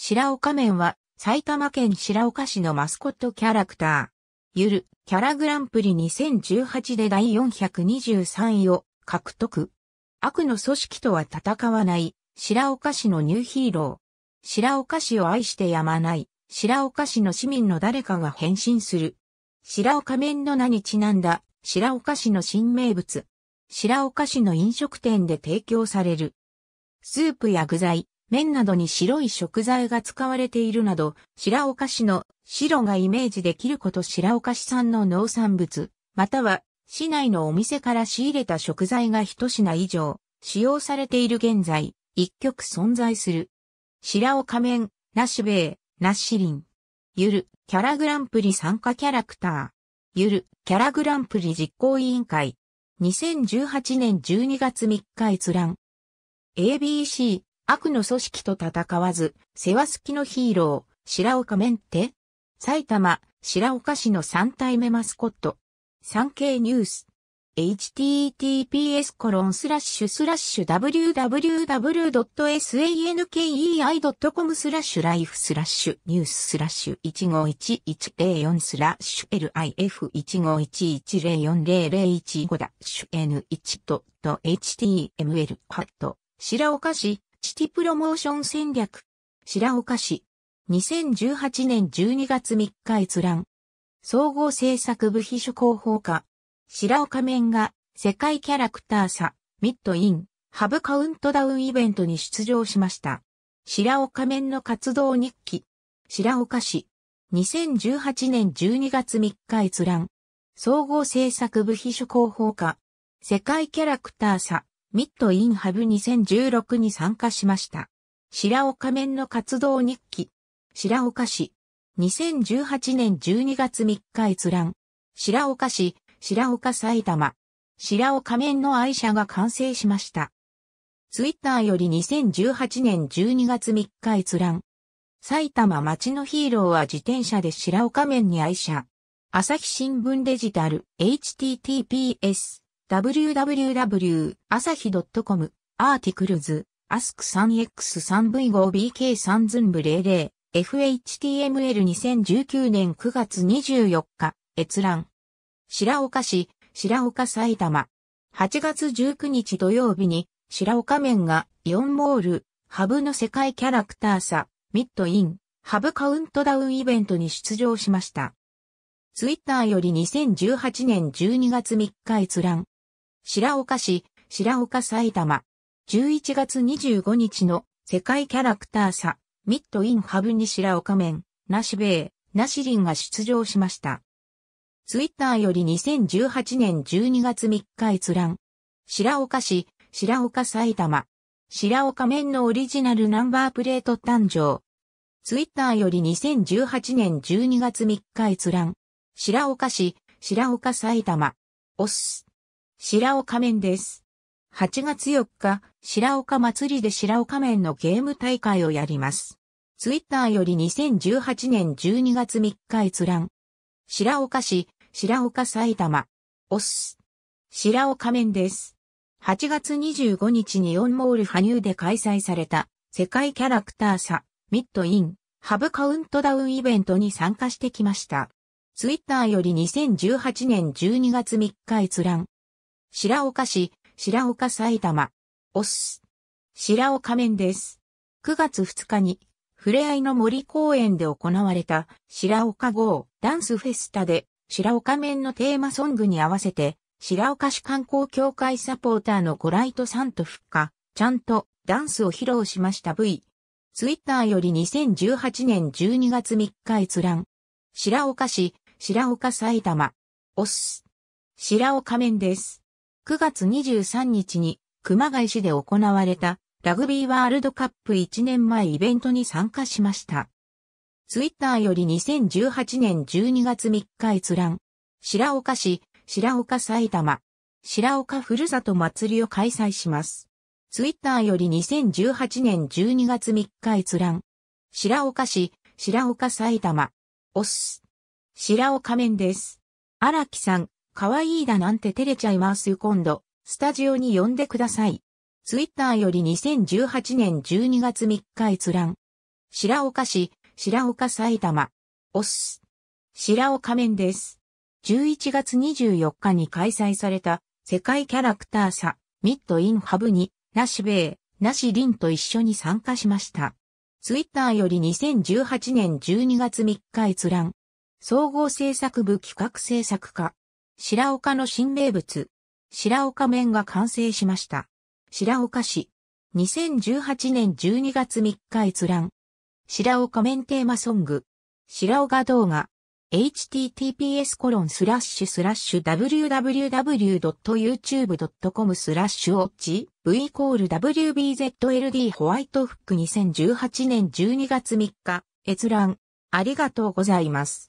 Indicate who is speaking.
Speaker 1: 白岡麺は埼玉県白岡市のマスコットキャラクター。ゆるキャラグランプリ2018で第423位を獲得。悪の組織とは戦わない白岡市のニューヒーロー。白岡市を愛してやまない白岡市の市民の誰かが変身する。白岡麺の名にちなんだ白岡市の新名物。白岡市の飲食店で提供される。スープや具材、麺などに白い食材が使われているなど、白岡市の白がイメージできること白岡市産の農産物、または市内のお店から仕入れた食材が一品以上、使用されている現在、一曲存在する。白岡麺、ナシベイ、ナシリン。ゆる、キャラグランプリ参加キャラクター。ゆる、キャラグランプリ実行委員会。2018年12月3日閲覧。ABC、悪の組織と戦わず、世話好きのヒーロー、白岡メンテ埼玉、白岡市の3体目マスコット。産経ニュース。https コロンスラッシュスラッシュ www.sankei.com スラッシュライフスラッシュニューススラッシュ1511104スラッシュ LIF151104001 5 n 1 h t m l ハット白岡市チティプロモーション戦略、白岡市、2018年12月3日閲覧。総合制作部秘書広報課。白岡面が世界キャラクターさ、ミッドイン、ハブカウントダウンイベントに出場しました。白岡面の活動日記。白岡市。2018年12月3日閲覧。総合制作部秘書広報課。世界キャラクターさ、ミッドインハブ2016に参加しました。白岡面の活動日記。白岡市。2018年12月3日閲覧。白岡市、白岡埼玉。白岡面の愛車が完成しました。ツイッターより2018年12月3日閲覧。埼玉町のヒーローは自転車で白岡面に愛車。朝日新聞デジタル https www 朝日 .com アーティクルズアスク 3x3v5bk3 ズンブ00 FHTML2019 年9月24日閲覧白岡市白岡埼玉8月19日土曜日に白岡面がイオンモールハブの世界キャラクターさミッドインハブカウントダウンイベントに出場しました。ツイッターより2018年12月3日閲覧。白岡市、白岡埼玉。11月25日の世界キャラクターさ、ミッドインハブに白岡面、ナシベイ、ナシリンが出場しました。ツイッターより2018年12月3日閲覧。白岡市、白岡埼玉。白岡面のオリジナルナンバープレート誕生。ツイッターより2018年12月3日閲覧。白岡市、白岡埼玉。おっす。白岡面です。8月4日、白岡祭りで白岡面のゲーム大会をやります。ツイッターより2018年12月3日閲覧。白岡市、白岡埼玉。っす。白岡面です。8月25日にオンモール羽生で開催された世界キャラクター差ミッドインハブカウントダウンイベントに参加してきました。ツイッターより2018年12月3日閲覧。白岡市、白岡埼玉。っす。白岡面です。9月2日に、ふれあいの森公園で行われた白岡号ダンスフェスタで、白岡面のテーマソングに合わせて、白岡市観光協会サポーターのごイトさんと復活、ちゃんとダンスを披露しました V。ツイッターより2018年12月3日閲覧。白岡市、白岡埼玉。っす。白岡面です。9月23日に熊谷市で行われたラグビーワールドカップ1年前イベントに参加しました。ツイッターより2018年12月3日閲覧。白岡市、白岡埼玉、白岡ふるさと祭りを開催します。ツイッターより2018年12月3日閲覧。白岡市、白岡埼玉、おす。白岡面です。荒木さん、可愛いだなんて照れちゃいます今度、スタジオに呼んでください。ツイッターより2018年12月3日閲覧。白岡市、白岡埼玉。オす。白岡面です。11月24日に開催された世界キャラクター差ミッドインハブに、ナシベイ、ナシリンと一緒に参加しました。ツイッターより2018年12月3日閲覧。総合制作部企画制作課。白岡の新名物、白岡麺が完成しました。白岡市、2018年12月3日閲覧。白岡麺テーマソング、白岡動画、https コロンスラッシュスラッシュ www.youtube.com スラッシュオッチ v イコール wbzld ホワイトフック2018年12月3日閲覧ありがとうございます。